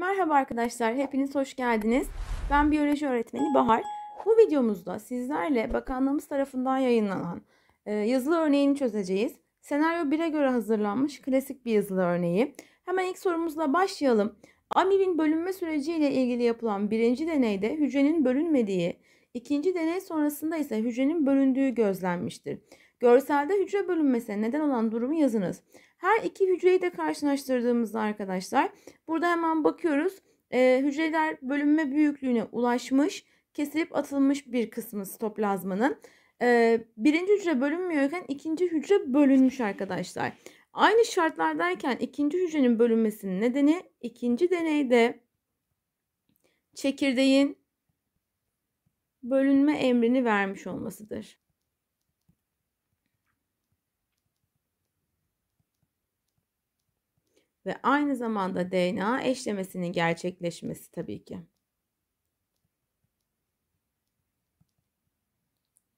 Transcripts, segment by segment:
Merhaba arkadaşlar, hepiniz hoş geldiniz. Ben biyoloji öğretmeni Bahar. Bu videomuzda sizlerle bakanlığımız tarafından yayınlanan e, yazılı örneğini çözeceğiz. Senaryo 1'e göre hazırlanmış klasik bir yazılı örneği. Hemen ilk sorumuzla başlayalım. Amibin bölünme süreciyle ilgili yapılan birinci deneyde hücrenin bölünmediği, ikinci deney sonrasında ise hücrenin bölündüğü gözlenmiştir. Görselde hücre bölünmesine neden olan durumu yazınız. Her iki hücreyi de karşılaştırdığımızda arkadaşlar burada hemen bakıyoruz. E, hücreler bölünme büyüklüğüne ulaşmış, kesilip atılmış bir kısmı stoplazmanın. E, birinci hücre bölünmüyorken ikinci hücre bölünmüş arkadaşlar. Aynı şartlardayken ikinci hücrenin bölünmesinin nedeni ikinci deneyde çekirdeğin bölünme emrini vermiş olmasıdır. ve aynı zamanda DNA eşlemesinin gerçekleşmesi tabii ki.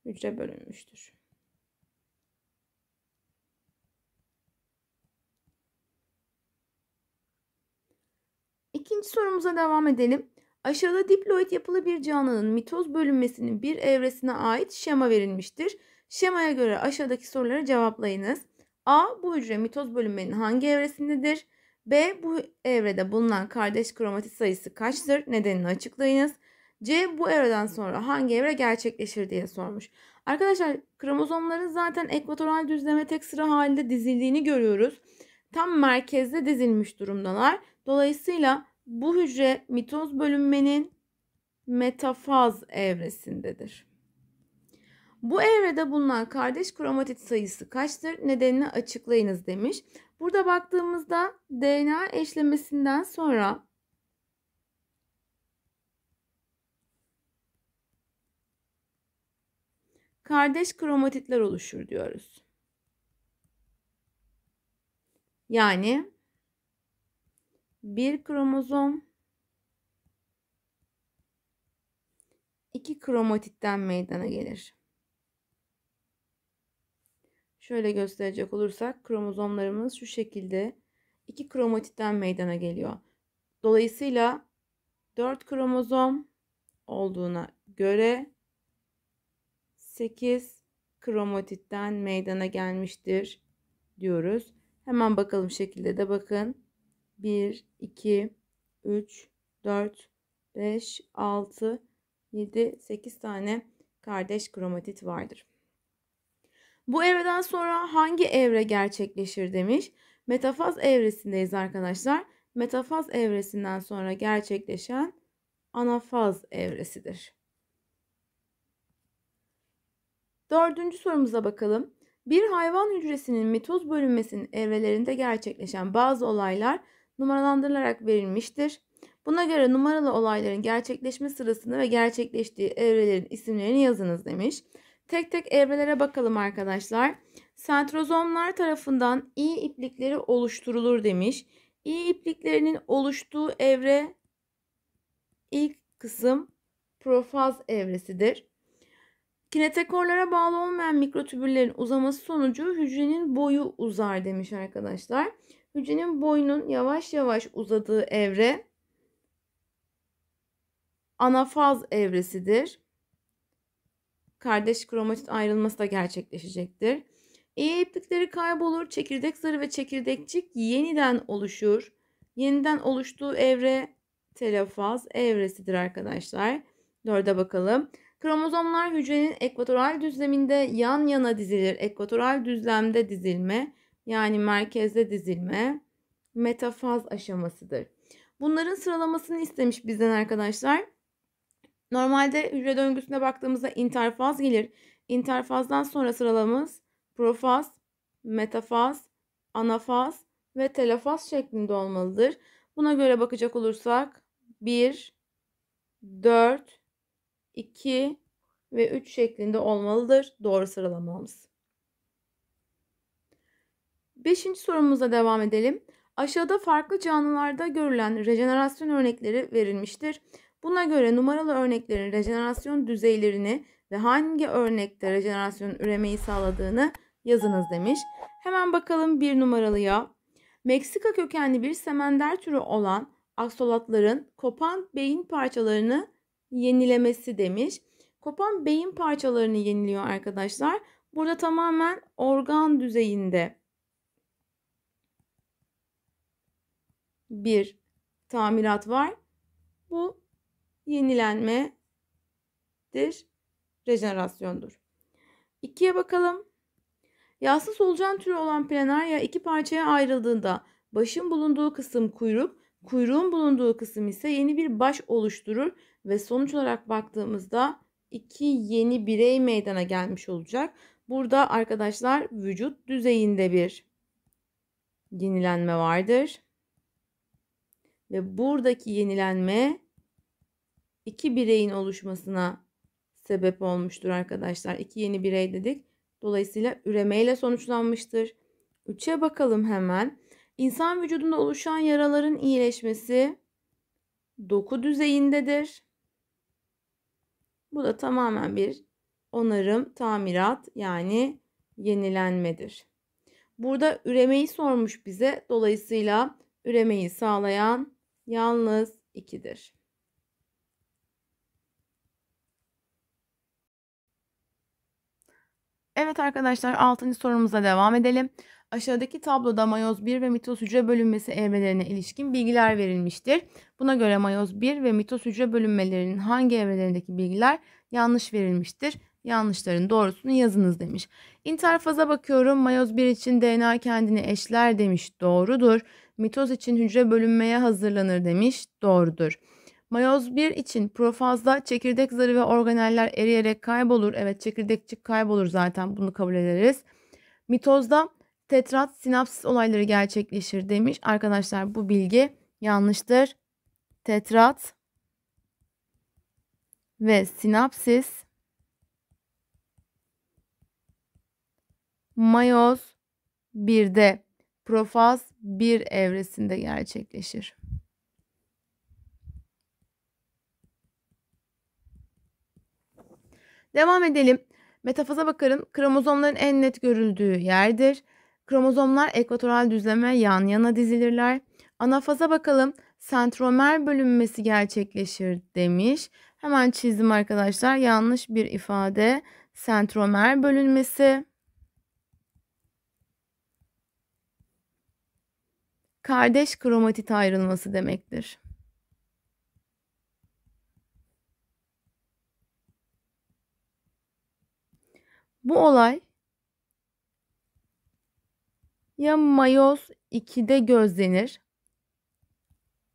Hücre bölünmüştür. İkinci sorumuza devam edelim. Aşağıda diploid yapılı bir canlının mitoz bölünmesinin bir evresine ait şema verilmiştir. Şemaya göre aşağıdaki soruları cevaplayınız. A. Bu hücre mitoz bölünmenin hangi evresindedir? B. Bu evrede bulunan kardeş kromatit sayısı kaçtır? Nedenini açıklayınız. C. Bu evreden sonra hangi evre gerçekleşir diye sormuş. Arkadaşlar kromozomların zaten ekvatoral düzleme tek sıra halinde dizildiğini görüyoruz. Tam merkezde dizilmiş durumdalar. Dolayısıyla bu hücre mitoz bölünmenin metafaz evresindedir. Bu evrede bulunan kardeş kromatit sayısı kaçtır? Nedenini açıklayınız demiş. Burada baktığımızda DNA eşlemesinden sonra kardeş kromatitler oluşur diyoruz. Yani bir kromozom iki kromatitten meydana gelir. Şöyle gösterecek olursak kromozomlarımız şu şekilde iki kromatitten meydana geliyor. Dolayısıyla 4 kromozom olduğuna göre 8 kromatitten meydana gelmiştir diyoruz. Hemen bakalım şekilde de bakın. 1, 2, 3, 4, 5, 6, 7, 8 tane kardeş kromatit vardır. Bu evreden sonra hangi evre gerçekleşir demiş. Metafaz evresindeyiz arkadaşlar. Metafaz evresinden sonra gerçekleşen anafaz evresidir. Dördüncü sorumuza bakalım. Bir hayvan hücresinin mitoz bölünmesinin evrelerinde gerçekleşen bazı olaylar numaralandırılarak verilmiştir. Buna göre numaralı olayların gerçekleşme sırasını ve gerçekleştiği evrelerin isimlerini yazınız demiş. Tek tek evrelere bakalım arkadaşlar. Sentrozomlar tarafından iyi iplikleri oluşturulur demiş. İyi ipliklerinin oluştuğu evre ilk kısım profaz evresidir. Kinetekorlara bağlı olmayan mikrotübüllerin uzaması sonucu hücrenin boyu uzar demiş arkadaşlar. Hücrenin boyunun yavaş yavaş uzadığı evre anafaz evresidir kardeş kromatit ayrılması da gerçekleşecektir. E iplikleri kaybolur, çekirdek zarı ve çekirdekçik yeniden oluşur. Yeniden oluştuğu evre telafaz evresidir arkadaşlar. Dörde bakalım. Kromozomlar hücrenin ekvatoral düzleminde yan yana dizilir. Ekvatoral düzlemde dizilme yani merkezde dizilme metafaz aşamasıdır. Bunların sıralamasını istemiş bizden arkadaşlar. Normalde hücre döngüsüne baktığımızda interfaz gelir. İnterfazdan sonra sıralamız profaz, metafaz, anafaz ve telafaz şeklinde olmalıdır. Buna göre bakacak olursak 1, 4, 2 ve 3 şeklinde olmalıdır doğru sıralamamız. Beşinci sorumuza devam edelim. Aşağıda farklı canlılarda görülen rejenerasyon örnekleri verilmiştir. Buna göre numaralı örneklerin rejenerasyon düzeylerini ve hangi örnekte rejenerasyonun üremeyi sağladığını yazınız demiş. Hemen bakalım bir numaralıya. Meksika kökenli bir semender türü olan aksolatların kopan beyin parçalarını yenilemesi demiş. Kopan beyin parçalarını yeniliyor arkadaşlar. Burada tamamen organ düzeyinde bir tamirat var. Bu yenilenmedir, rejenerasyondur. İkiye bakalım. Yağsız solucan türü olan planarya iki parçaya ayrıldığında başın bulunduğu kısım kuyruk, kuyruğun bulunduğu kısım ise yeni bir baş oluşturur ve sonuç olarak baktığımızda iki yeni birey meydana gelmiş olacak. Burada arkadaşlar vücut düzeyinde bir yenilenme vardır. Ve buradaki yenilenme iki bireyin oluşmasına sebep olmuştur arkadaşlar. İki yeni birey dedik. Dolayısıyla üremeyle sonuçlanmıştır. Üçe bakalım hemen. İnsan vücudunda oluşan yaraların iyileşmesi doku düzeyindedir. Bu da tamamen bir onarım, tamirat yani yenilenmedir. Burada üremeyi sormuş bize. Dolayısıyla üremeyi sağlayan yalnız ikidir. Evet arkadaşlar 6. sorumuza devam edelim. Aşağıdaki tabloda mayoz 1 ve mitoz hücre bölünmesi evrelerine ilişkin bilgiler verilmiştir. Buna göre mayoz 1 ve mitoz hücre bölünmelerinin hangi evrelerindeki bilgiler yanlış verilmiştir? Yanlışların doğrusunu yazınız demiş. İnterfaza bakıyorum. Mayoz 1 için DNA kendini eşler demiş. Doğrudur. Mitoz için hücre bölünmeye hazırlanır demiş. Doğrudur. Mayoz 1 için profazda çekirdek zarı ve organeller eriyerek kaybolur. Evet çekirdekçik kaybolur zaten bunu kabul ederiz. Mitozda tetrat sinapsis olayları gerçekleşir demiş. Arkadaşlar bu bilgi yanlıştır. Tetrat ve sinapsis mayoz 1'de profaz 1 evresinde gerçekleşir. Devam edelim. Metafaza bakarım. Kromozomların en net görüldüğü yerdir. Kromozomlar ekvatoral düzleme yan yana dizilirler. Anafaza bakalım. Sentromer bölünmesi gerçekleşir demiş. Hemen çizdim arkadaşlar. Yanlış bir ifade. Sentromer bölünmesi. Kardeş kromatit ayrılması demektir. Bu olay ya mayoz 2'de gözlenir.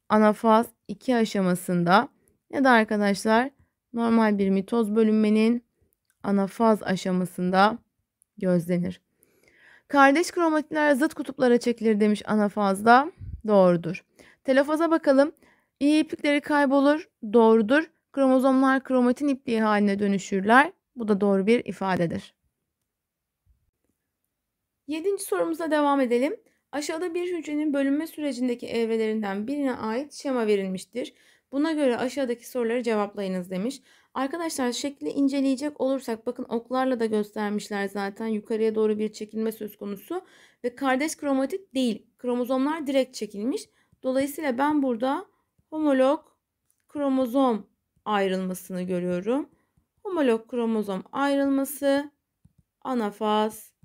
Anafaz 2 aşamasında ya da arkadaşlar normal bir mitoz bölünmenin anafaz aşamasında gözlenir. Kardeş kromatinler zıt kutuplara çekilir demiş anafazda. Doğrudur. Telefaza bakalım. İyi iplikleri kaybolur. Doğrudur. Kromozomlar kromatin ipliği haline dönüşürler. Bu da doğru bir ifadedir. Yedinci sorumuza devam edelim. Aşağıda bir hücrenin bölünme sürecindeki evrelerinden birine ait şema verilmiştir. Buna göre aşağıdaki soruları cevaplayınız demiş. Arkadaşlar şekli inceleyecek olursak bakın oklarla da göstermişler zaten yukarıya doğru bir çekilme söz konusu. Ve kardeş kromatit değil kromozomlar direkt çekilmiş. Dolayısıyla ben burada homolog kromozom ayrılmasını görüyorum. Homolog kromozom ayrılması, anafaz,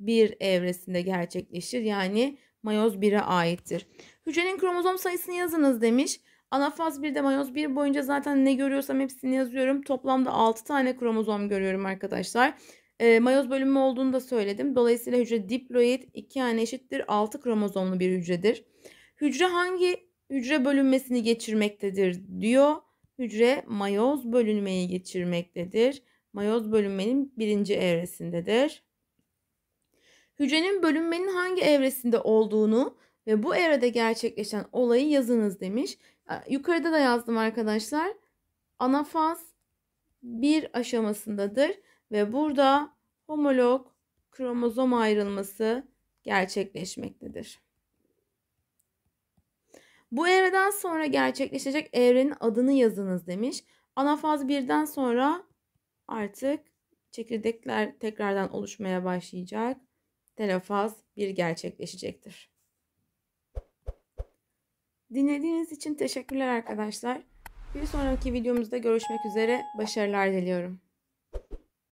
1 evresinde gerçekleşir. Yani mayoz 1'e aittir. Hücrenin kromozom sayısını yazınız demiş. Anafaz 1'de mayoz 1 boyunca zaten ne görüyorsam hepsini yazıyorum. Toplamda 6 tane kromozom görüyorum arkadaşlar. E, mayoz bölümü olduğunu da söyledim. Dolayısıyla hücre diploid 2 tane eşittir 6 kromozomlu bir hücredir. Hücre hangi hücre bölünmesini geçirmektedir diyor. Hücre mayoz bölünmeyi geçirmektedir. Mayoz bölünmenin birinci evresindedir. Hücrenin bölünmenin hangi evresinde olduğunu ve bu evrede gerçekleşen olayı yazınız demiş. Ee, yukarıda da yazdım arkadaşlar. Anafaz bir aşamasındadır ve burada homolog kromozom ayrılması gerçekleşmektedir. Bu evreden sonra gerçekleşecek evrenin adını yazınız demiş. Anafaz birden sonra artık çekirdekler tekrardan oluşmaya başlayacak. Telefaz bir gerçekleşecektir. Dinlediğiniz için teşekkürler arkadaşlar. Bir sonraki videomuzda görüşmek üzere. Başarılar diliyorum.